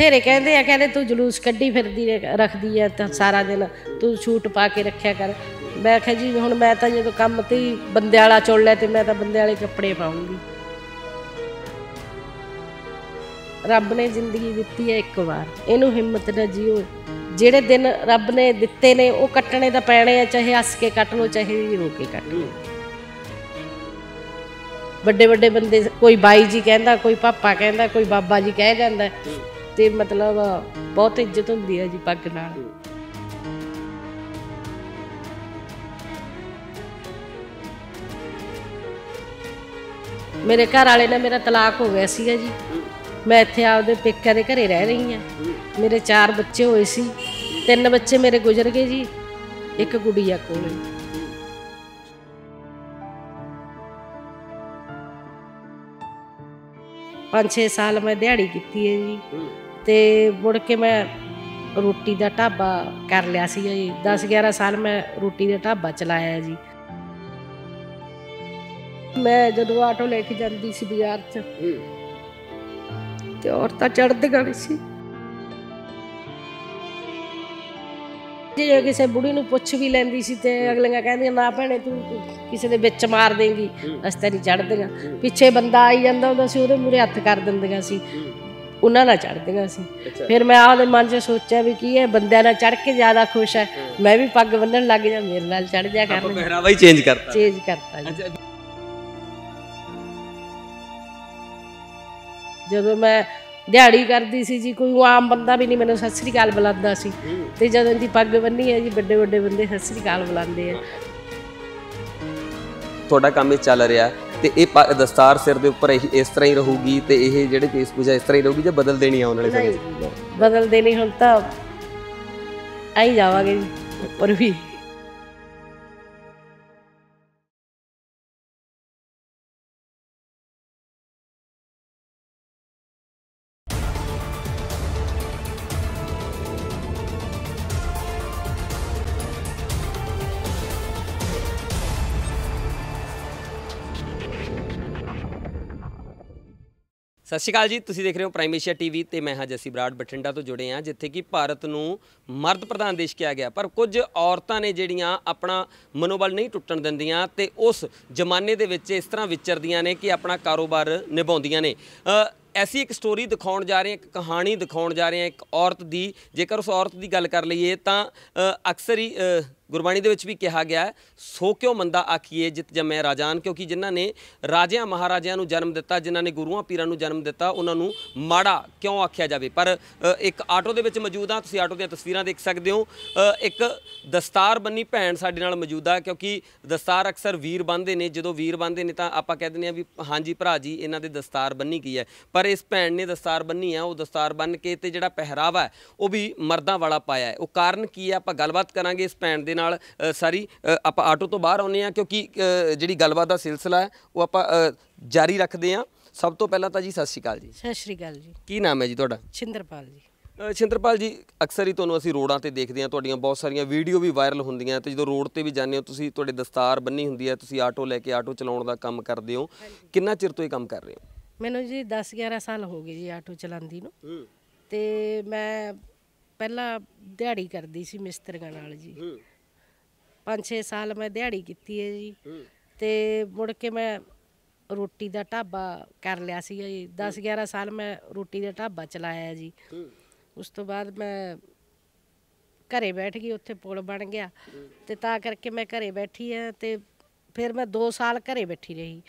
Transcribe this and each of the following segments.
ਬਥੇਰੇ ਕਹਿੰਦੇ ਆ ਕਹਿੰਦੇ ਤੂੰ ਜਲੂਸ ਕੱਢੀ ਫਿਰਦੀ ਰੱਖਦੀ ਐ ਤਾਂ ਸਾਰਾ ਦਿਨ ਤੂੰ ਛੂਟ ਪਾ ਕੇ ਰੱਖਿਆ ਕਰ ਮੈਂ ਕਿਹਾ ਜੀ ਹੁਣ ਮੈਂ ਤਾਂ ਜਦੋਂ ਕੰਮ ਤੇ ਬੰਦੇ ਵਾਲਾ ਚੋਲ ਲੈ ਤੇ ਮੈਂ ਤਾਂ ਬੰਦੇ ਵਾਲੇ ਕੱਪੜੇ ਪਾਉਂਗੀ ਰੱਬ ਨੇ ਜ਼ਿੰਦਗੀ ਦਿੱਤੀ ਐ ਇੱਕ ਵਾਰ ਇਹਨੂੰ ਹਿੰਮਤ ਨਾਲ ਜੀਓ ਜਿਹੜੇ ਦਿਨ ਰੱਬ ਨੇ ਦਿੱਤੇ ਨੇ ਉਹ ਕੱਟਣੇ ਤਾਂ ਪੈਣੇ ਆ ਚਾਹੇ ਹੱਸ ਕੇ ਕੱਟ ਲੋ ਚਾਹੇ ਰੋ ਕੇ ਕੱਟ ਲੋ ਵੱਡੇ ਵੱਡੇ ਬੰਦੇ ਕੋਈ ਬਾਈ ਜੀ ਕਹਿੰਦਾ ਕੋਈ ਪਾਪਾ ਕਹਿੰਦਾ ਕੋਈ ਬਾਬਾ ਜੀ ਕਹਿ ਜਾਂਦਾ ਤੇ ਮਤਲਬ ਬਹੁਤ ਇੱਜ਼ਤ ਹੁੰਦੀ ਹੈ ਜੀ ਪੱਗ ਨਾਲ ਮੇਰੇ ਘਰ ਵਾਲੇ ਨਾਲ ਮੇਰਾ ਤਲਾਕ ਹੋ ਗਿਆ ਸੀਗਾ ਜੀ ਮੈਂ ਇੱਥੇ ਆਪਦੇ ਪੇਕੇ ਦੇ ਘਰੇ ਰਹਿ ਰਹੀ ਆ ਮੇਰੇ ਚਾਰ ਬੱਚੇ ਹੋਏ ਸੀ ਤਿੰਨ ਬੱਚੇ ਮੇਰੇ ਗੁਜ਼ਰ ਗਏ ਜੀ ਇੱਕ ਗੁੜੀਆ ਕੋਲੇ ਪੰਜ 6 ਸਾਲ ਮੈਂ ਦਿਹਾੜੀ ਕੀਤੀ ਹੈ ਜੀ ਤੇ ਮੁੜ ਕੇ ਮੈਂ ਰੋਟੀ ਦਾ ਢਾਬਾ ਕਰ ਲਿਆ ਸੀ ਜੀ 10 11 ਸਾਲ ਮੈਂ ਰੋਟੀ ਦਾ ਢਾਬਾ ਚਲਾਇਆ ਜੀ ਮੈਂ ਜਦੋਂ ਆਟੋ ਲੈ ਕੇ ਜਾਂਦੀ ਸੀ ਬਾਜ਼ਾਰ 'ਚ ਤੇ ਔਰਤਾਂ ਚੜਦੀਆਂ ਨਹੀਂ ਸੀ ਜੇ ਕਿਸੇ ਬੁੜੀ ਨੂੰ ਪੁੱਛ ਵੀ ਲੈਂਦੀ ਸੀ ਤੇ ਅਗਲੀਆਂ ਕਹਿੰਦੀਆਂ ਨਾ ਭੈਣੇ ਤੂੰ ਕਿਸੇ ਦੇ ਵਿੱਚ ਮਾਰ ਦੇਂਗੀ ਅਸਤੇ ਨਹੀਂ ਚੜਦੀਆਂ ਪਿੱਛੇ ਬੰਦਾ ਆਈ ਜਾਂਦਾ ਹੁੰਦਾ ਸੀ ਉਹਦੇ ਮੂਰੇ ਹੱਥ ਕਰ ਦਿੰਦੀਆਂ ਸੀ ਉਹਨਾਂ ਨਾਲ ਚੜਦੀਆਂ ਸੀ ਫਿਰ ਮੈਂ ਆਪਦੇ ਮਨ 'ਚ ਸੋਚਿਆ ਵੀ ਕੀ ਹੈ ਬੰਦਿਆਂ ਨਾਲ ਚੜ ਕੇ ਜ਼ਿਆਦਾ ਖੁਸ਼ ਹੈ ਮੈਂ ਵੀ ਪੱਗ ਬੰਨਣ ਲੱਗ ਜਾ ਮੇਰੇ ਨਾਲ ਚੜ ਜਾ ਕਰ ਆਪਾਂ ਪਹਿਰਾਵਾ ਹੀ ਚੇਂਜ ਕਰਤਾ ਚੇਂਜ ਕਰਤਾ ਜੀ ਜਦੋਂ ਮੈਂ ਦਿਹਾੜੀ ਕਰਦੀ ਸੀ ਜੀ ਕੋਈ ਆਮ ਬੰਦਾ ਵੀ ਨਹੀਂ ਮੈਨੂੰ ਸਤਿ ਸ੍ਰੀ ਅਕਾਲ ਬੁਲਾਉਂਦਾ ਸੀ ਤੇ ਜਦੋਂ ਦੀ ਪੱਗ ਬੰਨੀ ਹੈ ਜੀ ਵੱਡੇ ਵੱਡੇ ਬੰਦੇ ਸਤਿ ਸ੍ਰੀ ਅਕਾਲ ਬੁਲਾਉਂਦੇ ਆ ਤੁਹਾਡਾ ਕੰਮ ਹੀ ਚੱਲ ਰਿਹਾ ਤੇ ਇਹ ਦਸਤਾਰ ਸਿਰ ਦੇ ਉੱਪਰ ਇਸ ਤਰ੍ਹਾਂ ਹੀ ਰਹੂਗੀ ਤੇ ਇਹ ਜਿਹੜੇ ਕੇਸ ਪੂਜਾ ਇਸ ਤਰ੍ਹਾਂ ਹੀ ਰਹੂਗੀ ਜਾਂ ਬਦਲ ਦੇਣੀ ਆਉਣ ਵਾਲੇ ਸਮੇਂ ਬਦਲ ਦੇਣੀ ਹੁਣ ਤਾਂ ਆਈ ਜਾਵਾਂਗੇ ਜੀ ਉੱਪਰ ਵੀ ਸਤਿ ਸ਼੍ਰੀ ਅਕਾਲ ਜੀ ਤੁਸੀਂ ਦੇਖ ਰਹੇ ਹੋ ਪ੍ਰਾਈਮ ਏਸ਼ੀਆ ਟੀਵੀ ਤੇ ਮੈਂ ਹਾਂ ਜੱਸੀ ਬਰਾੜ ਬਠਿੰਡਾ ਤੋਂ ਜੁੜੇ ਹਾਂ ਜਿੱਥੇ ਕਿ ਭਾਰਤ ਨੂੰ ਮਰਦ ਪ੍ਰਧਾਨ ਦੇਸ਼ ਕਿਹਾ ਗਿਆ ਪਰ ਕੁਝ ਔਰਤਾਂ ਨੇ ਜਿਹੜੀਆਂ ਆਪਣਾ ਮਨੋਬਲ ਨਹੀਂ ਟੁੱਟਣ ਦਿੰਦੀਆਂ ਤੇ ਉਸ ਜ਼ਮਾਨੇ ਦੇ ਵਿੱਚ ਇਸ ਤਰ੍ਹਾਂ ਵਿਚਰਦੀਆਂ ਨੇ ਕਿ ਆਪਣਾ ਕਾਰੋਬਾਰ ਨਿਭਾਉਂਦੀਆਂ ਨੇ ਐਸੀ ਇੱਕ ਸਟੋਰੀ ਦਿਖਾਉਣ ਜਾ ਰਹੇ ਹਾਂ ਇੱਕ ਕਹਾਣੀ ਦਿਖਾਉਣ ਜਾ ਰਹੇ ਹਾਂ ਇੱਕ ਔਰਤ ਦੀ ਜੇਕਰ ਉਸ ਔਰਤ ਦੀ ਗੱਲ ਕਰ ਲਈਏ ਤਾਂ ਅਕਸਰ ਹੀ ਗੁਰਬਾਣੀ ਦੇ ਵਿੱਚ ਵੀ ਕਿਹਾ ਗਿਆ ਸੋ ਕਿਉ ਮੰਦਾ ਆਖੀਏ ਜਿਤ ਜਮੈ ਰਾਜਾਨ ਕਿਉਂਕਿ ਜਿਨ੍ਹਾਂ ਨੇ ਰਾਜਿਆਂ ਮਹਾਰਾਜਿਆਂ ਨੂੰ ਜਨਮ ਦਿੱਤਾ ਜਿਨ੍ਹਾਂ ਨੇ ਗੁਰੂਆਂ ਪੀਰਾਂ ਨੂੰ ਜਨਮ ਦਿੱਤਾ ਉਹਨਾਂ ਨੂੰ ਮਾੜਾ ਕਿਉਂ ਆਖਿਆ ਜਾਵੇ ਪਰ ਇੱਕ ਆਟੋ ਦੇ ਵਿੱਚ ਮੌਜੂਦ ਆ ਤੁਸੀਂ ਆਟੋ ਦੀਆਂ ਤਸਵੀਰਾਂ ਦੇਖ ਸਕਦੇ ਹੋ ਇੱਕ ਦਸਤਾਰ ਬੰਨੀ ਭੈਣ ਸਾਡੇ ਨਾਲ ਮੌਜੂਦ ਆ ਕਿਉਂਕਿ ਦਸਤਾਰ ਅਕਸਰ ਵੀਰ ਬੰਨਦੇ ਨੇ ਜਦੋਂ ਵੀਰ ਬੰਨਦੇ ਨੇ ਤਾਂ ਆਪਾਂ ਕਹਿ ਦਿੰਦੇ ਆ ਵੀ ਹਾਂਜੀ ਭਰਾ ਜੀ ਇਹਨਾਂ ਦੇ ਦਸਤਾਰ ਬੰਨੀ ਗਈ ਹੈ ਪਰ ਇਸ ਭੈਣ ਨੇ ਦਸਤਾਰ ਬੰਨੀ ਆ ਉਹ ਦਸਤਾਰ ਬੰਨ ਕੇ ਤੇ ਜਿਹੜਾ ਪਹਿਰਾਵਾ ਉਹ ਵੀ ਮਰਦਾਂ ਵਾਲਾ ਪਾਇਆ ਹੈ ਉਹ ਕਾਰਨ ਕੀ ਆ ਆਪਾਂ ਗੱਲਬਾਤ ਕਰਾਂਗੇ ਇਸ ਭੈਣ ਦੇ ਨਾਲ ਸਾਰੀ ਆਪਾਂ ਆਟੋ ਤੋਂ ਬਾਹਰ ਆਉਨੇ ਆ ਕਿਉਂਕਿ ਜਿਹੜੀ ਗੱਲਬਾਤ ਦਾ ਸਿਲਸਿਲਾ ਹੈ ਉਹ ਆਪਾਂ ਜਾਰੀ ਰੱਖਦੇ ਆ ਸਭ ਤੋਂ ਪਹਿਲਾਂ ਤਾਂ ਜੀ ਸਤਿ ਸ਼੍ਰੀ ਅਕਾਲ ਜੀ ਸਤਿ ਸ਼੍ਰੀ ਅਕਾਲ ਜੀ ਕੀ ਨਾਮ ਹੈ ਜੀ ਤੁਹਾਡਾ ਛਿੰਦਰਪਾਲ ਜੀ ਛਿੰਦਰਪਾਲ ਜੀ ਅਕਸਰ ਹੀ ਤੁਹਾਨੂੰ ਅਸੀਂ ਰੋਡਾਂ ਤੇ ਦੇਖਦੇ ਆ ਤੁਹਾਡੀਆਂ ਬਹੁਤ ਸਾਰੀਆਂ ਵੀਡੀਓ ਵੀ ਵਾਇਰਲ ਹੁੰਦੀਆਂ ਤੇ ਜਦੋਂ ਰੋਡ ਤੇ ਵੀ ਜਾਂਦੇ ਹੋ ਤੁਸੀਂ ਤੁਹਾਡੇ ਦਸਤਾਰ ਬੰਨੀ ਹੁੰਦੀ ਹੈ ਤੁਸੀਂ ਆਟੋ ਲੈ ਕੇ ਆਟੋ ਚਲਾਉਣ ਦਾ ਕੰਮ ਕਰਦੇ ਹੋ ਕਿੰਨਾ ਚਿਰ ਤੋਂ ਇਹ ਕੰਮ ਕਰ ਰਹੇ ਹੋ ਮੈਨੂੰ ਜੀ 10 11 ਸਾਲ ਹੋ ਗਏ ਜੀ ਆਟੋ ਚਲਾਉਂਦੀ ਨੂੰ ਤੇ ਮੈਂ ਪਹਿਲਾਂ ਦਿਹਾੜੀ ਕਰਦੀ ਸੀ ਮਿਸਤਰੀਆਂ ਨਾਲ ਜੀ 5-6 ਸਾਲ ਮੈਂ ਦਿਹਾੜੀ ਕੀਤੀ ਹੈ ਜੀ ਤੇ ਮੁੜ ਕੇ ਮੈਂ ਰੋਟੀ ਦਾ ਢਾਬਾ ਕਰ ਲਿਆ ਸੀ ਜੀ 10-11 ਸਾਲ ਮੈਂ ਰੋਟੀ ਦਾ ਢਾਬਾ ਚਲਾਇਆ ਜੀ ਉਸ ਤੋਂ ਬਾਅਦ ਮੈਂ ਘਰੇ ਬੈਠ ਗਈ ਉੱਥੇ ਪੁਲ ਬਣ ਗਿਆ ਤੇ ਤਾਂ ਕਰਕੇ ਮੈਂ ਘਰੇ ਬੈਠੀ ਆ ਤੇ ਫਿਰ ਮੈਂ 2 ਸਾਲ ਘਰੇ ਬੈਠੀ ਰਹੀ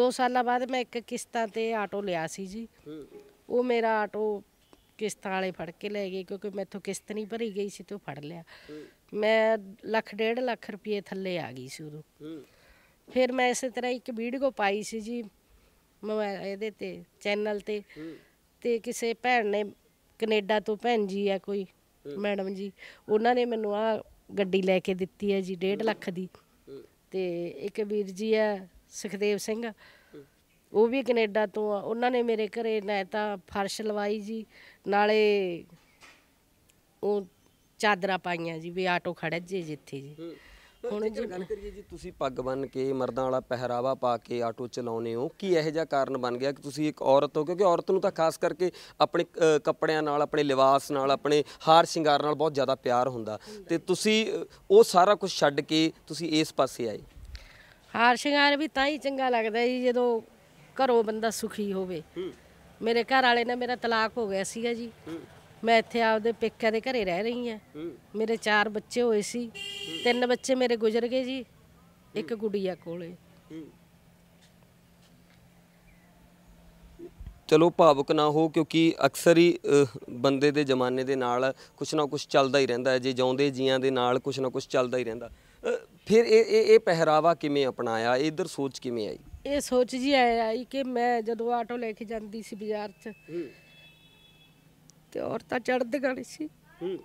2 ਸਾਲਾਂ ਬਾਅਦ ਮੈਂ ਇੱਕ ਕਿਸ਼ਤਾਂ ਤੇ ਆਟੋ ਲਿਆ ਸੀ ਜੀ ਉਹ ਮੇਰਾ ਆਟੋ ਕਿਸ਼ਤਾਂ ਵਾਲੇ ਫੜ ਕੇ ਲੈ ਗਏ ਕਿਉਂਕਿ ਮੈਥੋਂ ਕਿਸ਼ਤ ਨਹੀਂ ਭਰੀ ਗਈ ਸੀ ਤੇ ਉਹ ਫੜ ਲਿਆ ਮੈਂ ਲੱਖ ਡੇਢ ਲੱਖ ਰੁਪਏ ਥੱਲੇ ਆ ਗਈ ਸੀ ਉਦੋਂ ਫਿਰ ਮੈਂ ਇਸੇ ਤਰ੍ਹਾਂ ਇੱਕ ਵੀਡੀਓ ਪਾਈ ਸੀ ਜੀ ਇਹਦੇ ਤੇ ਚੈਨਲ ਤੇ ਤੇ ਕਿਸੇ ਭੈਣ ਨੇ ਕੈਨੇਡਾ ਤੋਂ ਭੈਣ ਜੀ ਆ ਕੋਈ ਮੈਡਮ ਜੀ ਉਹਨਾਂ ਨੇ ਮੈਨੂੰ ਆ ਗੱਡੀ ਲੈ ਕੇ ਦਿੱਤੀ ਹੈ ਜੀ 1.5 ਲੱਖ ਦੀ ਤੇ ਇੱਕ ਵੀਰ ਜੀ ਆ ਸੁਖਦੇਵ ਸਿੰਘ ਉਹ ਵੀ ਕੈਨੇਡਾ ਤੋਂ ਆ ਉਹਨਾਂ ਨੇ ਮੇਰੇ ਘਰੇ ਨਾ ਤਾਂ ਫਰਸ਼ ਲਵਾਈ ਜੀ ਨਾਲੇ ਉਹ ਚਾਦਰਾਂ ਪਾਈਆਂ ਜੀ ਵੀ ਆਟੋ ਖੜਾ ਜੇ ਜਿੱਥੇ ਜੀ ਹੁਣ ਜੀ ਗੱਲ ਕਰੀਏ ਜੀ ਤੁਸੀਂ ਪੱਗ ਬੰਨ ਕੇ ਮਰਦਾਂ ਵਾਲਾ ਪਹਿਰਾਵਾ ਪਾ ਕੇ ਆਟੋ ਚਲਾਉਨੇ ਹੋ ਕੀ ਇਹੋ ਜਿਹਾ ਕਾਰਨ ਬਣ ਗਿਆ ਕਿ ਤੁਸੀਂ ਇੱਕ ਔਰਤ ਹੋ ਕਿਉਂਕਿ ਔਰਤ ਨੂੰ ਤਾਂ ਖਾਸ ਕਰਕੇ ਆਪਣੇ ਕੱਪੜਿਆਂ ਨਾਲ ਆਪਣੇ ਲਿਬਾਸ ਨਾਲ ਆਪਣੇ ਹਾਰ ਸ਼ਿੰਗਾਰ ਨਾਲ ਬਹੁਤ ਜ਼ਿਆਦਾ ਪਿਆਰ ਹੁੰਦਾ ਤੇ ਤੁਸੀਂ ਉਹ ਸਾਰਾ ਕੁਝ ਛੱਡ ਕੇ ਤੁਸੀਂ ਇਸ ਪਾਸੇ ਆਏ ਹਾਰ ਸ਼ਿੰਗਾਰ ਵੀ ਤਾਂ ਹੀ ਚੰਗਾ ਲੱਗਦਾ ਜੀ ਜਦੋਂ ਘਰੋਂ ਬੰਦਾ ਸੁਖੀ ਹੋਵੇ ਮੇਰੇ ਘਰ ਵਾਲੇ ਨੇ ਮੇਰਾ ਤਲਾਕ ਹੋ ਗਿਆ ਸੀਗਾ ਜੀ ਮੈਂ ਇੱਥੇ ਆਪਦੇ ਪੇਕਿਆਂ ਦੇ ਘਰੇ ਰਹਿ ਰਹੀ ਹਾਂ ਮੇਰੇ ਚਾਰ ਬੱਚੇ ਹੋਏ ਸੀ ਤਿੰਨ ਬੱਚੇ ਮੇਰੇ ਗੁਜ਼ਰ ਗਏ ਜੀ ਇੱਕ ਗੁੜੀਆ ਕੋਲੇ ਚਲੋ ਭਾਵੁਕ ਨਾ ਹੋ ਕਿਉਂਕਿ ਅਕਸਰ ਹੀ ਬੰਦੇ ਦੇ ਜ਼ਮਾਨੇ ਦੇ ਨਾਲ ਕੁਛ ਨਾ ਕੁਛ ਚੱਲਦਾ ਹੀ ਰਹਿੰਦਾ ਹੈ ਜੇ ਜਾਉਂਦੇ ਜੀਆਂ ਦੇ ਨਾਲ ਕੁਛ ਨਾ ਕੁਛ ਚੱਲਦਾ ਹੀ ਰਹਿੰਦਾ ਫਿਰ ਇਹ ਇਹ ਇਹ ਪਹਿਰਾਵਾ ਕਿਵੇਂ ਅਪਣਾਇਆ ਇਧਰ ਸੋਚ ਕਿਵੇਂ ਆਈ ਇਹ ਸੋਚ ਜੀ ਆਈ ਕਿ ਮੈਂ ਜਦੋਂ ਆਟੋ ਲੈ ਕੇ ਜਾਂਦੀ ਸੀ ਬਾਜ਼ਾਰ 'ਚ ਤੇ ਔਰਤਾਂ ਚੜਦੀਆਂ ਨਹੀਂ ਸੀ ਹੂੰ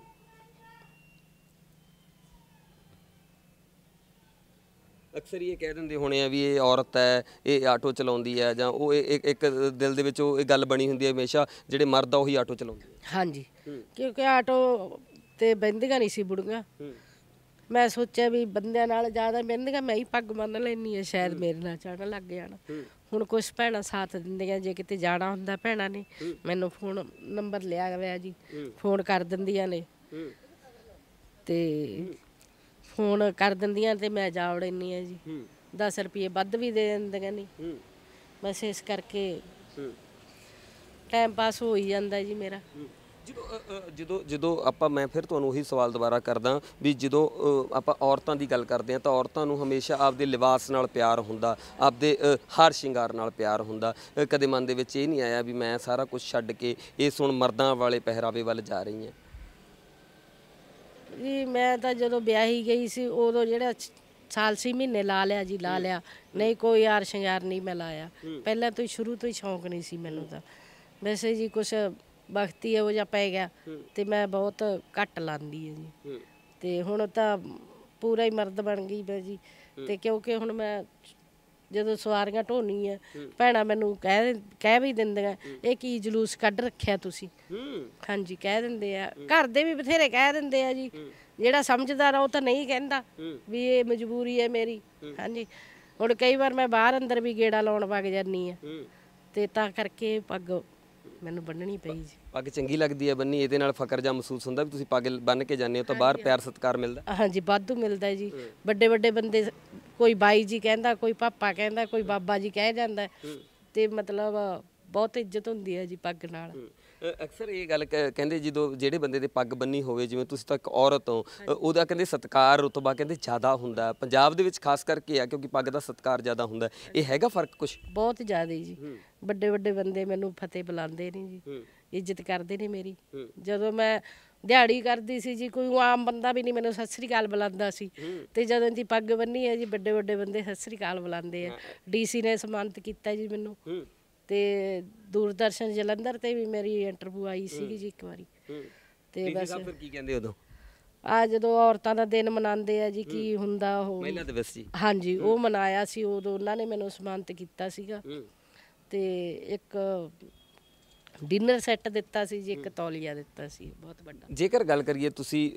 ਅਕਸਰ ਇਹ ਕਹਿ ਦਿੰਦੇ ਹੋਣੇ ਆ ਵੀ ਇਹ ਔਰਤ ਹੈ ਇਹ ਆਟੋ ਚਲਾਉਂਦੀ ਹੈ ਜਾਂ ਉਹ ਇੱਕ ਇੱਕ ਦਿਲ ਦੇ ਵਿੱਚ ਉਹ ਇਹ ਗੱਲ ਬਣੀ ਹੁੰਦੀ ਹੈ ਹਮੇਸ਼ਾ ਜਿਹੜੇ ਮਰਦ ਆ ਉਹੀ ਆਟੋ ਚਲਾਉਂਦੇ ਹਾਂਜੀ ਕਿਉਂਕਿ ਆਟੋ ਤੇ ਬੈੰਦੀਆਂ ਨਹੀਂ ਸੀ ਬੁੜੀਆਂ ਮੈਂ ਸੋਚਿਆ ਵੀ ਬੰਦਿਆਂ ਨਾਲ ਜ਼ਿਆਦਾ ਮਿਹਨਤ ਮੈਂ ਹੀ ਪੱਗ ਬੰਨ ਲੈਣੀ ਆ ਸ਼ਾਇਦ ਮੇਰੇ ਨਾਲ ਚੜਨ ਲੱਗ ਜਾਣਾ ਹੁਣ ਕੁਝ ਭੈਣਾਂ ਸਾਥ ਦਿੰਦੀਆਂ ਜੇ ਕਿਤੇ ਜਾਣਾ ਹੁੰਦਾ ਭੈਣਾਂ ਨੇ ਮੈਨੂੰ ਫੋਨ ਨੰਬਰ ਲਿਆ ਗਿਆ ਜੀ ਫੋਨ ਕਰ ਦਿੰਦੀਆਂ ਨੇ ਤੇ ਫੋਨ ਕਰ ਦਿੰਦੀਆਂ ਤੇ ਮੈਂ ਜਾ ਵੜੈਨੀ ਆ ਜੀ 10 ਰੁਪਏ ਵੱਧ ਵੀ ਦੇ ਦਿੰਦੀਆਂ ਨੇ ਬਸ ਇਸ ਕਰਕੇ ਟਾਈਮ ਪਾਸ ਹੋ ਹੀ ਜਾਂਦਾ ਜੀ ਮੇਰਾ ਜਦੋਂ ਜਦੋਂ ਆਪਾਂ ਮੈਂ ਫਿਰ ਤੁਹਾਨੂੰ ਉਹੀ ਸਵਾਲ ਦੁਬਾਰਾ ਕਰਦਾ ਵੀ ਜਦੋਂ ਆਪਾਂ ਔਰਤਾਂ ਦੀ ਗੱਲ ਕਰਦੇ ਹਾਂ ਤਾਂ ਔਰਤਾਂ ਨੂੰ ਹਮੇਸ਼ਾ ਆਪਦੇ ਲਿਬਾਸ ਨਾਲ ਪਿਆਰ ਹੁੰਦਾ ਆਪਦੇ ਹਰ ਸ਼ਿੰਗਾਰ ਨਾਲ ਪਿਆਰ ਹੁੰਦਾ ਕਦੇ ਮਨ ਦੇ ਵਿੱਚ ਇਹ ਨਹੀਂ ਆਇਆ ਵੀ ਮੈਂ ਸਾਰਾ ਕੁਝ ਛੱਡ ਕੇ ਇਸ ਹੁਣ ਮਰਦਾਂ ਵਾਲੇ ਪਹਿਰਾਵੇ ਵੱਲ ਜਾ ਰਹੀ ਹਾਂ ਜੀ ਮੈਂ ਤਾਂ ਜਦੋਂ ਵਿਆਹੀ ਗਈ ਸੀ ਉਦੋਂ ਜਿਹੜਾ ਸਾਲ ਸੀ ਮਹੀਨੇ ਲਾ ਲਿਆ ਜੀ ਲਾ ਲਿਆ ਨਹੀਂ ਕੋਈ ਯਾਰ ਸ਼ਿੰਗਾਰ ਨਹੀਂ ਮੈਂ ਲਾਇਆ ਪਹਿਲਾਂ ਤੋਂ ਸ਼ੁਰੂ ਤੋਂ ਹੀ ਸ਼ੌਂਕ ਨਹੀਂ ਸੀ ਮੈਨੂੰ ਤਾਂ ਵੈਸੇ ਜੀ ਕੁਝ ਵਕਤ ਉਹ ਇਹੋ ਜਿਹਾ ਪੈ ਗਿਆ ਤੇ ਮੈਂ ਬਹੁਤ ਘੱਟ ਲਾਂਦੀ ਹਾਂ ਜੀ ਤੇ ਹੁਣ ਤਾਂ ਪੂਰਾ ਹੀ ਮਰਦ ਬਣ ਗਈ ਮੈਂ ਜੀ ਤੇ ਕਿਉਂਕਿ ਹੁਣ ਮੈਂ ਜਦੋਂ ਸਵਾਰੀਆਂ ਢੋਣੀ ਆ ਭੈਣਾ ਮੈਨੂੰ ਕਹਿ ਕਹਿ ਵੀ ਦਿੰਦੀਆਂ ਇਹ ਕੀ ਜਲੂਸ ਕੱਢ ਰੱਖਿਆ ਤੁਸੀਂ ਹਾਂਜੀ ਕਹਿ ਦਿੰਦੇ ਆ ਘਰ ਦੇ ਵੀ ਬਥੇਰੇ ਕਹਿ ਦਿੰਦੇ ਆ ਜੀ ਜਿਹੜਾ ਸਮਝਦਾਰ ਉਹ ਤਾਂ ਨਹੀਂ ਕਹਿੰਦਾ ਵੀ ਇਹ ਮਜਬੂਰੀ ਹੈ ਮੇਰੀ ਹਾਂਜੀ ਹੁਣ ਕਈ ਵਾਰ ਮੈਂ ਬਾਹਰ ਅੰਦਰ ਵੀ ਗੇੜਾ ਲਾਉਣ ਵਗ ਜਾਂਦੀ ਆ ਤੇ ਤਾਂ ਕਰਕੇ ਪੱਗ ਮੈਨੂੰ ਬੰਨਣੀ ਪਈ ਜੀ ਪੱਗ ਚੰਗੀ ਲੱਗਦੀ ਹੈ ਬੰਨੀ ਇਹਦੇ ਨਾਲ ਫਕਰ ਜਾਂ ਮਹਿਸੂਸ ਹੁੰਦਾ ਵੀ ਤੁਸੀਂ ਪੱਗ ਬੰਨ ਕੇ ਜਾਂਦੇ ਹੋ ਤਾਂ ਬਾਹਰ ਪਿਆਰ ਸਤਿਕਾਰ ਮਿਲਦਾ ਹਾਂਜੀ ਵਾਧੂ ਮਿਲਦਾ ਜੀ ਵੱਡੇ ਵੱਡੇ ਬੰਦੇ ਕੋਈ ਬਾਈ ਜੀ ਕਹਿੰਦਾ ਕੋਈ ਪਾਪਾ ਕਹਿੰਦਾ ਕੋਈ ਬਾਬਾ ਜੀ ਕਹਿ ਜਾਂਦਾ ਤੇ ਮਤਲਬ ਬਹੁਤ ਇੱਜ਼ਤ ਹੁੰਦੀ ਹੈ ਜੀ ਪੱਗ ਨਾਲ ਅਕਸਰ ਇਹ ਗੱਲ ਕਹਿੰਦੇ ਜਦੋਂ ਜਿਹੜੇ ਬੰਦੇ ਦੇ ਪੱਗ ਬੰਨੀ ਹੋਵੇ ਜਿਵੇਂ ਤੁਸੀਂ ਤਾਂ ਇੱਕ ਔਰਤ ਹੋ ਉਹਦਾ ਕਹਿੰਦੇ ਸਤਕਾਰ ਰਤਬਾ ਕਹਿੰਦੇ ਜ਼ਿਆਦਾ ਹੁੰਦਾ ਪੰਜਾਬ ਦੇ ਵਿੱਚ ਖਾਸ ਕਰਕੇ ਆ ਕਿਉਂਕਿ ਪੱਗ ਦਾ ਸਤਕਾਰ ਜ਼ਿਆਦਾ ਹੁੰਦਾ ਇਹ ਹੈਗਾ ਫਰਕ ਕੁਝ ਬਹੁਤ ਜ਼ਿਆਦਾ ਜੀ ਵੱਡੇ ਵੱਡੇ ਬੰਦੇ ਮੈਨੂੰ ਫਤਿਹ ਬੁਲਾਉਂਦੇ ਨੇ ਜੀ ਇੱਜ਼ਤ ਕਰਦੇ ਨੇ ਮੇਰੀ ਜਦੋਂ ਮੈਂ ਦਿਹਾੜੀ ਕਰਦੀ ਸੀ ਜੀ ਕੋਈ ਆਮ ਬੰਦਾ ਵੀ ਨਹੀਂ ਮੈਨੂੰ ਸਤਿ ਸ੍ਰੀ ਅਕਾਲ ਬੁਲਾਉਂਦਾ ਸੀ ਤੇ ਜਦੋਂ ਦੀ ਪੱਗ ਬੰਨੀ ਹੈ ਜੀ ਵੱਡੇ ਵੱਡੇ ਬੰਦੇ ਸਤਿ ਸ੍ਰੀ ਅਕਾਲ ਬੁਲਾਉਂਦੇ ਆ ਡੀਸੀ ਨੇ ਸਨਮਾਨਿਤ ਕੀਤਾ ਜੀ ਮੈਨੂੰ ਤੇ ਦੂਰਦਰਸ਼ਨ ਜਲੰਧਰ ਤੇ ਵੀ ਮੇਰੀ ਇੰਟਰਵਿਊ ਆਈ ਸੀਗੀ ਜੀ ਇੱਕ ਵਾਰੀ ਤੇ ਬਸ ਫਿਰ ਕੀ ਕਹਿੰਦੇ ਉਦੋਂ ਆ ਜਦੋਂ ਔਰਤਾਂ ਦਾ ਦਿਨ ਮਨਾਉਂਦੇ ਆ ਜੀ ਕੀ ਹੁੰਦਾ ਉਹ ਮਹਿਲਾ ਦਿਵਸ ਜੀ ਹਾਂਜੀ ਉਹ ਮਨਾਇਆ ਸੀ ਉਦੋਂ ਉਹਨਾਂ ਨੇ ਮੈਨੂੰ ਸਨਮਾਨਿਤ ਕੀਤਾ ਸੀਗਾ ਤੇ ਇੱਕ ਡਿਨਰ ਸੈੱਟ ਦਿੱਤਾ ਸੀ ਜੀ ਇੱਕ ਤੌਲੀਆ ਦਿੱਤਾ ਸੀ ਬਹੁਤ ਵੱਡਾ ਜੇਕਰ ਗੱਲ ਕਰੀਏ ਤੁਸੀਂ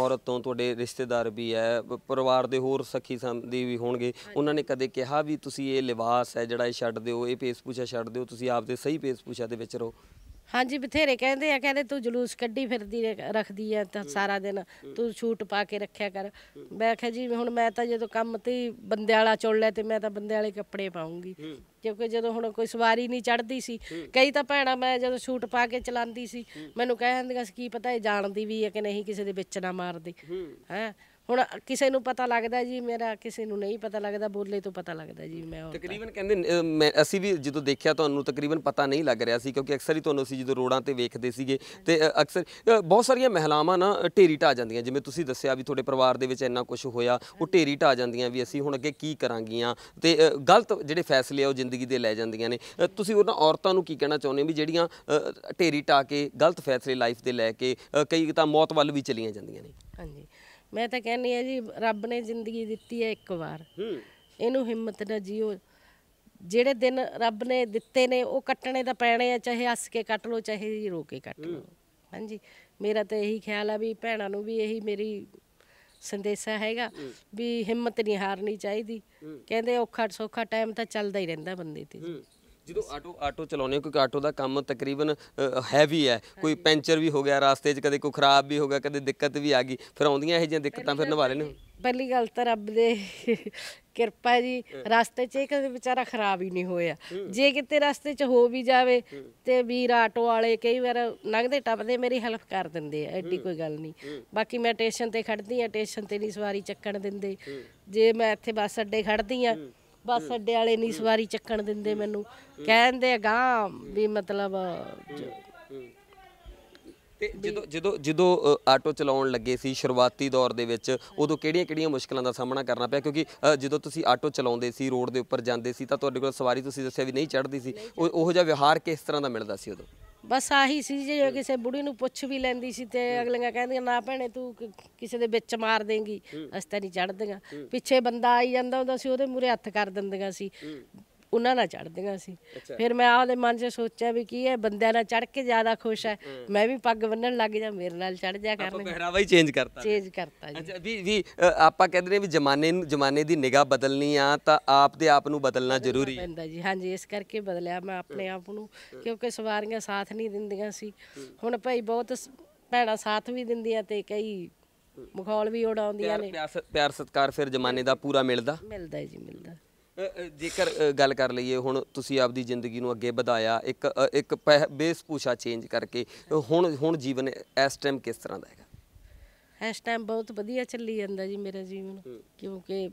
ਔਰਤ ਤੋਂ ਤੁਹਾਡੇ ਰਿਸ਼ਤੇਦਾਰ ਵੀ ਹੈ ਪਰਿਵਾਰ ਦੇ ਹੋਰ ਸਖੀ ਸੰਦੀ ਵੀ ਹੋਣਗੇ ਉਹਨਾਂ ਨੇ ਕਦੇ ਕਿਹਾ ਵੀ ਤੁਸੀਂ ਇਹ ਲਿਬਾਸ ਹੈ ਜਿਹੜਾ ਇਹ ਛੱਡ ਦਿਓ ਇਹ ਪੇਸਪੂਛਾ ਪੂਛਾ ਛੱਡ ਦਿਓ ਤੁਸੀਂ ਆਪਦੇ ਸਹੀ ਪੇਸਪੂਛਾ ਪੂਛਾ ਦੇ ਵਿੱਚ ਰਹੋ ਹਾਂਜੀ ਬਥੇਰੇ ਕਹਿੰਦੇ ਆ ਕਹਿੰਦੇ ਤੂੰ ਜਲੂਸ ਕੱਢੀ ਫਿਰਦੀ ਰੱਖਦੀ ਆ ਤਾਂ ਸਾਰਾ ਦਿਨ ਤੂੰ ਛੂਟ ਪਾ ਕੇ ਰੱਖਿਆ ਕਰ ਮੈਂ ਕਿਹਾ ਜੀ ਹੁਣ ਮੈਂ ਤਾਂ ਜਦੋਂ ਕੰਮ ਤੇ ਬੰਦੇ ਵਾਲਾ ਚੁਣ ਲੈ ਤੇ ਮੈਂ ਤਾਂ ਬੰਦੇ ਵਾਲੇ ਕੱਪੜੇ ਪਾਉਂਗੀ ਕਿਉਂਕਿ ਜਦੋਂ ਹੁਣ ਕੋਈ ਸਵਾਰੀ ਨਹੀਂ ਚੜਦੀ ਸੀ ਕਈ ਤਾਂ ਭੈਣਾ ਮੈਂ ਜਦੋਂ ਛੂਟ ਪਾ ਕੇ ਚਲਾਉਂਦੀ ਸੀ ਮੈਨੂੰ ਕਹਿ ਜਾਂਦੀਆਂ ਸੀ ਕੀ ਪਤਾ ਇਹ ਜਾਣਦੀ ਵੀ ਹੈ ਕਿ ਨਹੀਂ ਕਿਸੇ ਦੇ ਵਿੱਚ ਨਾ ਮਾਰਦੀ ਹੈ ਹੁਣ ਕਿਸੇ ਨੂੰ ਪਤਾ ਲੱਗਦਾ ਜੀ ਮੇਰਾ ਕਿਸੇ ਨੂੰ ਨਹੀਂ ਪਤਾ ਲੱਗਦਾ ਬੋਲੇ ਤੋਂ ਪਤਾ ਲੱਗਦਾ ਜੀ ਮੈਂ ਤਕਰੀਬਨ ਕਹਿੰਦੇ ਅਸੀਂ ਵੀ ਜਦੋਂ ਦੇਖਿਆ ਤੁਹਾਨੂੰ ਤਕਰੀਬਨ ਪਤਾ ਨਹੀਂ ਲੱਗ ਰਿਹਾ ਸੀ ਕਿਉਂਕਿ ਅਕਸਰ ਹੀ ਤੁਹਾਨੂੰ ਅਸੀਂ ਜਦੋਂ ਰੋਡਾਂ ਤੇ ਵੇਖਦੇ ਸੀਗੇ ਤੇ ਅਕਸਰ ਬਹੁਤ ਸਾਰੀਆਂ ਮਹਿਲਾਵਾਂ ਨਾ ਢੇਰੀ ਢਾ ਜਾਂਦੀਆਂ ਜਿਵੇਂ ਤੁਸੀਂ ਦੱਸਿਆ ਵੀ ਤੁਹਾਡੇ ਪਰਿਵਾਰ ਦੇ ਵਿੱਚ ਇੰਨਾ ਕੁਝ ਹੋਇਆ ਉਹ ਢੇਰੀ ਢਾ ਜਾਂਦੀਆਂ ਵੀ ਅਸੀਂ ਹੁਣ ਅੱਗੇ ਕੀ ਕਰਾਂਗੀਆਂ ਤੇ ਗਲਤ ਜਿਹੜੇ ਫੈਸਲੇ ਆ ਉਹ ਜ਼ਿੰਦਗੀ ਦੇ ਲੈ ਜਾਂਦੀਆਂ ਨੇ ਤੁਸੀਂ ਉਹਨਾਂ ਔਰਤਾਂ ਨੂੰ ਕੀ ਕਹਿਣਾ ਚਾਹੁੰਦੇ ਹੋ ਵੀ ਜਿਹੜੀਆਂ ਢੇਰੀ ਢਾ ਕੇ ਗਲਤ ਫੈਸਲੇ ਲਾਈਫ ਦੇ ਲੈ ਕੇ ਕਈ ਤਾਂ ਮੌਤ ਵੱਲ ਵੀ ਚਲੀਆਂ ਜਾਂਦੀਆਂ ਨੇ ਹਾਂਜੀ ਮੈਂ ਤਾਂ ਕਹਿੰਨੀ ਆ ਜੀ ਰੱਬ ਨੇ ਜ਼ਿੰਦਗੀ ਦਿੱਤੀ ਹੈ ਇੱਕ ਵਾਰ ਇਹਨੂੰ ਹਿੰਮਤ ਨਾਲ ਜੀਓ ਜਿਹੜੇ ਦਿਨ ਰੱਬ ਨੇ ਦਿੱਤੇ ਨੇ ਉਹ ਕੱਟਣੇ ਤਾਂ ਪੈਣੇ ਆ ਚਾਹੇ ਹੱਸ ਕੇ ਕੱਟ ਲੋ ਚਾਹੇ ਰੋ ਕੇ ਕੱਟ ਲੋ ਹਾਂਜੀ ਮੇਰਾ ਤਾਂ ਇਹੀ ਖਿਆਲ ਆ ਵੀ ਭੈਣਾਂ ਨੂੰ ਵੀ ਇਹੀ ਮੇਰੀ ਸੰਦੇਸ਼ਾ ਹੈਗਾ ਵੀ ਹਿੰਮਤ ਨਹੀਂ ਹਾਰਨੀ ਚਾਹੀਦੀ ਕਹਿੰਦੇ ਔਖਾ ਸੌਖਾ ਟਾਈਮ ਤਾਂ ਚੱਲਦਾ ਹੀ ਰਹਿੰਦਾ ਬੰਦੇ ਤੇ ਜਦੋਂ ਆਟੋ ਆਟੋ ਚਲਾਉਨੇ ਹੋ ਕਿਉਂਕਿ ਆਟੋ ਦਾ ਕੰਮ ਤਕਰੀਬਨ ਹੈਵੀ ਹੈ ਕੋਈ ਪੈਂਚਰ ਵੀ ਹੋ ਗਿਆ ਰਾਸਤੇ 'ਚ ਕਦੇ ਕੋਈ ਖਰਾਬ ਵੀ ਹੋ ਗਿਆ ਕਦੇ ਦਿੱਕਤ ਵੀ ਆ ਗਈ ਫਿਰ ਆਉਂਦੀਆਂ ਇਹ ਜਿਹੀਆਂ ਦਿੱਕਤਾਂ ਫਿਰ ਨਿਭਾ ਲੈਣ ਪਹਿਲੀ ਗੱਲ ਤਾਂ ਰੱਬ ਦੇ ਕਿਰਪਾ ਜੀ ਰਸਤੇ 'ਚ ਇਹ ਕਦੇ ਵਿਚਾਰਾ ਖਰਾਬ ਹੀ ਨਹੀਂ ਹੋਇਆ ਜੇ ਕਿਤੇ ਰਸਤੇ 'ਚ ਹੋ ਵੀ ਜਾਵੇ ਤੇ ਵੀਰ ਆਟੋ ਵਾਲੇ ਕਈ ਵਾਰ ਲੰਘਦੇ ਟੱਪਦੇ ਮੇਰੀ ਹੈਲਪ ਕਰ ਦਿੰਦੇ ਆ ਐਡੀ ਕੋਈ ਗੱਲ ਨਹੀਂ ਬਾਕੀ ਮੈਂ ਸਟੇਸ਼ਨ ਤੇ ਖੜਦੀ ਆ ਸਟੇਸ਼ਨ ਤੇ ਨਹੀਂ ਸਵਾਰੀ ਚੱਕਣ ਦਿੰਦੇ ਜੇ ਮੈਂ ਇੱਥੇ ਬੱਸ ਅੱਡੇ ਖੜਦੀ ਆ ਬੱਸ ਅੱਡੇ ਵਾਲੇ ਨਹੀਂ ਸਵਾਰੀ ਚੱਕਣ ਦਿੰਦੇ ਮੈਨੂੰ ਕਹਿੰਦੇ ਗਾ ਵੀ ਮਤਲਬ ਤੇ ਜਦੋਂ ਜਦੋਂ ਜਦੋਂ ਆਟੋ ਚਲਾਉਣ ਲੱਗੇ ਸੀ ਸ਼ੁਰੂਆਤੀ ਦੌਰ ਦੇ ਵਿੱਚ ਉਦੋਂ ਕਿਹੜੀਆਂ-ਕਿਹੜੀਆਂ ਮੁਸ਼ਕਲਾਂ ਦਾ ਸਾਹਮਣਾ ਕਰਨਾ ਪਿਆ ਕਿਉਂਕਿ ਜਦੋਂ ਤੁਸੀਂ ਆਟੋ ਚਲਾਉਂਦੇ ਸੀ ਰੋਡ ਦੇ ਉੱਪਰ ਜਾਂਦੇ ਸੀ ਤਾਂ ਤੁਹਾਡੇ ਕੋਲ ਸਵਾਰੀ ਤੁਸੀਂ ਦੱਸਿਆ ਵੀ ਨਹੀਂ ਚੜ੍ਹਦੀ ਸੀ ਉਹ ਉਹੋ ਜਿਹਾ ਵਿਹਾਰ ਕਿਸ ਤਰ੍ਹਾਂ ਦਾ ਮਿਲਦਾ ਸੀ ਉਦੋਂ ਬਸ ਆਹੀ ਸੀ ਜੇ ਕਿਸੇ ਬੁੜੀ ਨੂੰ ਪੁੱਛ ਵੀ ਲੈਂਦੀ ਸੀ ਤੇ ਅਗਲੀਆਂ ਕਹਿੰਦੀਆਂ ਨਾ ਭੈਣੇ ਤੂੰ ਕਿਸੇ ਦੇ ਵਿੱਚ ਮਾਰ ਦੇਂਗੀ ਅਸਤੇ ਨਹੀਂ ਚੜਦੀਆਂ ਪਿੱਛੇ ਬੰਦਾ ਆਈ ਜਾਂਦਾ ਹੁੰਦਾ ਸੀ ਉਹਦੇ ਮੂਰੇ ਹੱਥ ਕਰ ਦਿੰਦੀਆਂ ਸੀ ਉਹਨਾਂ ਨਾਲ ਚੜਦੀਆਂ ਸੀ ਫਿਰ ਮੈਂ ਆਪਦੇ ਮਨ 'ਚ ਸੋਚਿਆ ਵੀ ਕੀ ਇਹ ਬੰਦਿਆਂ ਨਾਲ ਚੜ ਕੇ ਜ਼ਿਆਦਾ ਖੁਸ਼ ਹੈ ਮੈਂ ਵੀ ਪੱਗ ਬੰਨਣ ਲੱਗ ਜਾ ਮੇਰੇ ਨਾਲ ਚੜ ਜਾ ਕਰਨ ਆਪਾਂ ਪਹਿਰਾਵਾ ਹੀ ਚੇਂਜ ਕਰਤਾ ਚੇਂਜ ਕਰਤਾ ਜੀ ਅੱਛਾ ਵੀ ਵੀ ਆਪਾਂ ਕਹਿੰਦੇ ਨੇ ਵੀ ਜਮਾਨੇ ਨੂੰ ਜਮਾਨੇ ਦੀ ਨਿਗਾਹ ਬਦਲਣੀ ਆ ਤਾਂ ਆਪ ਦੇ ਆਪ ਨੂੰ ਬਦਲਣਾ ਜ਼ਰੂਰੀ ਹੈ ਪੈਂਦਾ ਜੀ ਹਾਂਜੀ ਇਸ ਕਰਕੇ ਬਦਲਿਆ ਮੈਂ ਆਪਣੇ ਆਪ ਨੂੰ ਕਿਉਂਕਿ ਸਵਾਰੀਆਂ ਸਾਥ ਨਹੀਂ ਦਿੰਦੀਆਂ ਸੀ ਹੁਣ ਭਾਈ ਬਹੁਤ ਭੈਣਾ ਸਾਥ ਵੀ ਦਿੰਦੀਆਂ ਤੇ ਕਈ ਮਖੌਲ ਵੀ ਉਡਾਉਂਦੀਆਂ ਨੇ ਪਿਆਰ ਸਤਕਾਰ ਫਿਰ ਜਮਾਨੇ ਦਾ ਪੂਰਾ ਮਿਲਦਾ ਮਿਲਦਾ ਜੀ ਮਿਲਦਾ ਜੇਕਰ ਗੱਲ ਕਰ ਲਈਏ ਹੁਣ ਤੁਸੀਂ ਆਪਦੀ ਜ਼ਿੰਦਗੀ ਨੂੰ ਅੱਗੇ ਵਧਾਇਆ ਇੱਕ ਇੱਕ ਬੇਸਪੂਸ਼ਾ ਚੇਂਜ ਕਰਕੇ ਹੁਣ ਹੁਣ ਜੀਵਨ ਇਸ ਟਾਈਮ ਕਿਸ ਤਰ੍ਹਾਂ ਦਾ ਹੈਗਾ ਇਸ ਟਾਈਮ ਬਹੁਤ ਵਧੀਆ ਚੱਲੀ ਜਾਂਦਾ ਜੀ ਮੇਰਾ ਜੀਵਨ ਕਿਉਂਕਿ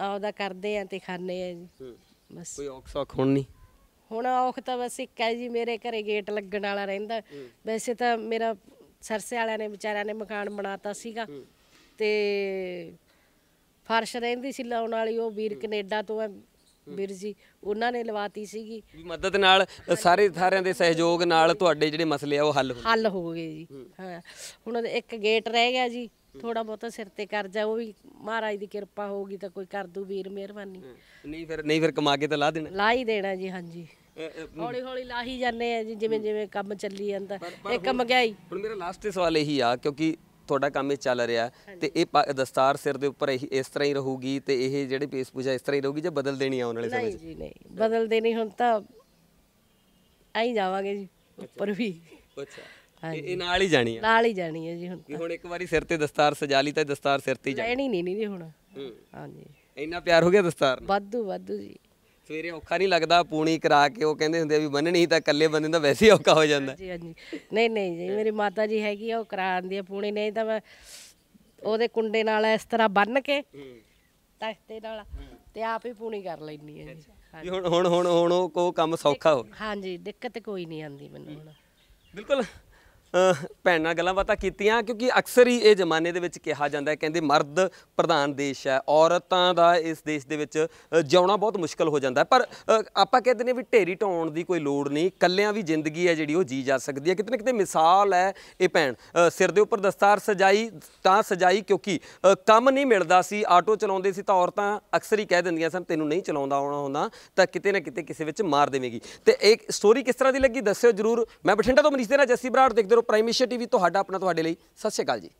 ਆਉਦਾ ਕਰਦੇ ਆ ਤੇ ਖਾਣੇ ਆ ਜੀ ਬਸ ਕੋਈ ਔਖ ਸੌਖ ਹੁਣ ਨਹੀਂ ਹੁਣ ਔਖ ਤਾਂ ਬਸ ਇੱਕ ਹੈ ਜੀ ਮੇਰੇ ਘਰੇ ਗੇਟ ਲੱਗਣ ਵਾਲਾ ਰਹਿੰਦਾ ਵੈਸੇ ਤਾਂ ਮੇਰਾ ਸਰਸੇ ਵਾਲਿਆਂ ਨੇ ਵਿਚਾਰਿਆਂ ਨੇ ਮਕਾਨ ਬਣਾਤਾ ਸੀਗਾ ਤੇ ਫਰਸ਼ ਰਹਿੰਦੀ ਸੀ ਲਾਉਣ ਵਾਲੀ ਉਹ ਵੀਰ ਕੈਨੇਡਾ ਤੋਂ ਹੈ ਵੀਰ ਜੀ ਉਹਨਾਂ ਨੇ ਲਵਾਤੀ ਸੀਗੀ ਵੀ ਮਦਦ ਨਾਲ ਸਾਰੇ ਸਾਰਿਆਂ ਦੇ ਸਹਿਯੋਗ ਨਾਲ ਤੁਹਾਡੇ ਜਿਹੜੇ ਮਸਲੇ ਆ ਉਹ ਹੱਲ ਹੋ ਹੱਲ ਹੋ ਗਏ ਜੀ ਹਾਂ ਹੁਣ ਇੱਕ ਗੇਟ ਰਹਿ ਗਿਆ ਜੀ ਥੋੜਾ ਬਹੁਤਾ ਸਿਰ ਤੇ ਕਰ ਜਾ ਉਹ ਵੀ ਮਹਾਰਾਜ ਦੀ ਕਿਰਪਾ ਹੋਊਗੀ ਤਾਂ ਕੋਈ ਕਰ ਦੂ ਵੀਰ ਮਿਹਰਬਾਨੀ ਨਹੀਂ ਫਿਰ ਨਹੀਂ ਫਿਰ ਕਮਾ ਕੇ ਤਾਂ ਲਾ ਦੇਣਾ ਲਾ ਹੀ ਦੇਣਾ ਜੀ ਹਾਂਜੀ ਹੌਲੀ ਹੌਲੀ ਲਾਹੀ ਜਾਂਦੇ ਆ ਜੀ ਜਿਵੇਂ ਜਿਵੇਂ ਕੰਮ ਚੱਲੀ ਜਾਂਦਾ ਇੱਕ ਮਹਿੰਗਾਈ ਹੁਣ ਮੇਰਾ ਲਾਸਟ ਸਵਾਲ ਇਹੀ ਆ ਕਿਉਂਕਿ ਤੁਹਾਡਾ ਕੰਮ ਇਹ ਚੱਲ ਰਿਹਾ ਤੇ ਇਹ ਦਸਤਾਰ ਸਿਰ ਦੇ ਉੱਪਰ ਇਸ ਤਰ੍ਹਾਂ ਹੀ ਰਹੂਗੀ ਤੇ ਇਹ ਜਿਹੜੇ ਪੇਸ ਪੂਜਾ ਇਸ ਤਰ੍ਹਾਂ ਹੀ ਰਹੂਗੀ ਜੇ ਬਦਲ ਦੇਣੀ ਆਉਣ ਵਾਲੇ ਸਮੇਂ ਨਹੀਂ ਜੀ ਨਹੀਂ ਬਦਲ ਦੇਣੀ ਹੁਣ ਤਾਂ ਆਈ ਜਾਵਾਂਗੇ ਜੀ ਉੱਪਰ ਵੀ ਅੱਛਾ ਇਹ ਨਾਲ ਹੀ ਜਾਣੀ ਆ ਨਾਲ ਹੀ ਜਾਣੀ ਆ ਜੀ ਹੁਣ ਹੁਣ ਇੱਕ ਵਾਰੀ ਸਿਰ ਤੇ ਦਸਤਾਰ ਸਜਾ ਲਈ ਤਾਂ ਦਸਤਾਰ ਸਿਰ ਤੇ ਹੀ ਜਾਣੀ ਨਹੀਂ ਨਹੀਂ ਜੀ ਹੁਣ ਹਾਂਜੀ ਇੰਨਾ ਪਿਆਰ ਹੋ ਗਿਆ ਦਸਤਾਰ ਨਾਲ ਵਾਧੂ ਵਾਧੂ ਜੀ ਸਵੇਰੇ ਔਖਾ ਨਹੀਂ ਲੱਗਦਾ ਪੂਣੀ ਕਰਾ ਕੇ ਉਹ ਕਹਿੰਦੇ ਹੁੰਦੇ ਆ ਵੀ ਬੰਨਣੀ ਤਾਂ ਇਕੱਲੇ ਬੰਦੇ ਦਾ ਵੈਸੇ ਔਖਾ ਹੋ ਜਾਂਦਾ ਜੀ ਹਾਂਜੀ ਨਹੀਂ ਨਹੀਂ ਜੀ ਮੇਰੀ ਮਾਤਾ ਜੀ ਹੈਗੀ ਆ ਉਹ ਕਰਾ ਦਿੰਦੀ ਆ ਪੂਣੀ ਨਹੀਂ ਤਾਂ ਮੈਂ ਉਹਦੇ ਕੁੰਡੇ ਨਾਲ ਇਸ ਤਰ੍ਹਾਂ ਬੰਨ ਕੇ ਤਖਤੇ ਨਾਲ ਤੇ ਆਪ ਹੀ ਪੂਣੀ ਕਰ ਲੈਣੀ ਆ ਜੀ ਜੀ ਹੁਣ ਹੁਣ ਹੁਣ ਹੁਣ ਉਹ ਕੋ ਕੰਮ ਸੌਖਾ ਹੋ ਹਾਂਜੀ ਦਿੱਕਤ ਕੋਈ ਨਹੀਂ ਆਂਦੀ ਮੈਨੂੰ ਹੁਣ ਬਿਲਕੁਲ ਭੈਣ ਨਾਲ ਗੱਲਾਂ ਬਾਤਾਂ ਕੀਤੀਆਂ ਕਿਉਂਕਿ ਅਕਸਰ ਹੀ ਇਹ ਜ਼ਮਾਨੇ ਦੇ ਵਿੱਚ ਕਿਹਾ ਜਾਂਦਾ ਹੈ ਕਹਿੰਦੇ ਮਰਦ ਪ੍ਰਧਾਨ ਦੇਸ਼ ਹੈ ਔਰਤਾਂ ਦਾ ਇਸ ਦੇਸ਼ ਦੇ ਵਿੱਚ ਜਿਉਣਾ ਬਹੁਤ ਮੁਸ਼ਕਲ ਹੋ ਜਾਂਦਾ ਪਰ ਆਪਾਂ ਕਹਿੰਦੇ ਨੇ ਵੀ ਢੇਰੀ ਢਾਉਣ ਦੀ ਕੋਈ ਲੋੜ ਨਹੀਂ ਕੱਲਿਆਂ ਵੀ ਜ਼ਿੰਦਗੀ ਹੈ ਜਿਹੜੀ ਉਹ ਜੀ ਜਾ ਸਕਦੀ ਹੈ ਕਿਤਨੇ ਕਿਤੇ ਮਿਸਾਲ ਹੈ ਇਹ ਭੈਣ ਸਿਰ ਦੇ ਉੱਪਰ ਦਸਤਾਰ ਸਜਾਈ ਤਾਂ ਸਜਾਈ ਕਿਉਂਕਿ ਕੰਮ ਨਹੀਂ ਮਿਲਦਾ ਸੀ ਆਟੋ ਚਲਾਉਂਦੇ ਸੀ ਤਾਂ ਔਰਤਾਂ ਅਕਸਰ ਹੀ ਕਹਿ ਦਿੰਦੀਆਂ ਸਨ ਤੈਨੂੰ ਨਹੀਂ ਚਲਾਉਂਦਾ ਆਉਣਾ ਹੁੰਦਾ ਤਾਂ ਕਿਤੇ ਨਾ ਕਿਤੇ ਕਿਸੇ ਵਿੱਚ ਮਾਰ ਦੇਵੇਂਗੀ ਤੇ ਇਹ ਸਟੋਰੀ ਕਿਸ ਤਰ੍ਹਾਂ ਦੀ ਲੱਗੀ ਦੱਸਿਓ ਜਰੂਰ ਮੈਂ ਬਠਿੰਡਾ ਤੋਂ ਮਨੀਸ਼ ਦੇ ਨਾਲ ਜੱਸੀ ਬਰਾੜ ਦੇਖਦੇ ਕਰੋ ਪ੍ਰਾਈਮ ਏਸ਼ੀਆ ਟੀਵੀ ਤੁਹਾਡਾ ਆਪਣਾ ਤੁਹਾਡੇ ਲਈ ਸਤਿ ਸ਼੍ਰੀ ਅਕਾਲ ਜੀ